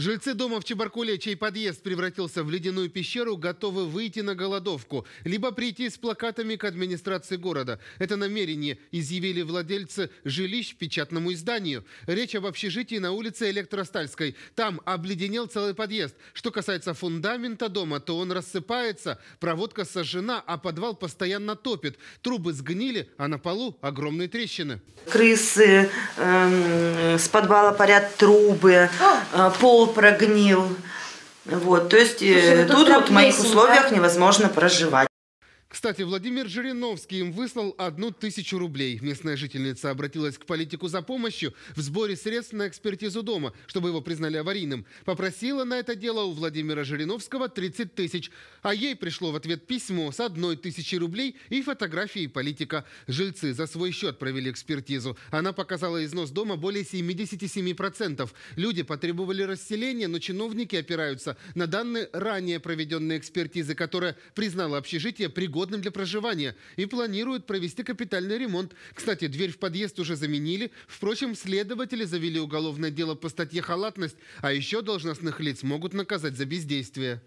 Жильцы дома в Чебаркуле, чей подъезд превратился в ледяную пещеру, готовы выйти на голодовку, либо прийти с плакатами к администрации города. Это намерение изъявили владельцы жилищ печатному изданию. Речь об общежитии на улице Электростальской. Там обледенел целый подъезд. Что касается фундамента дома, то он рассыпается, проводка сожжена, а подвал постоянно топит. Трубы сгнили, а на полу огромные трещины. Крысы, эм с подвала парят трубы, а. э, пол прогнил. Вот, то есть Слушай, э, ну, тут, тут вот в моих условиях да? невозможно проживать. Кстати, Владимир Жириновский им выслал одну тысячу рублей. Местная жительница обратилась к политику за помощью в сборе средств на экспертизу дома, чтобы его признали аварийным. Попросила на это дело у Владимира Жириновского 30 тысяч. А ей пришло в ответ письмо с одной тысячи рублей и фотографией политика. Жильцы за свой счет провели экспертизу. Она показала износ дома более 77%. Люди потребовали расселения, но чиновники опираются на данные ранее проведенной экспертизы, которая признала общежитие пригодным пригодным для проживания и планируют провести капитальный ремонт. Кстати, дверь в подъезд уже заменили. Впрочем, следователи завели уголовное дело по статье «Халатность», а еще должностных лиц могут наказать за бездействие.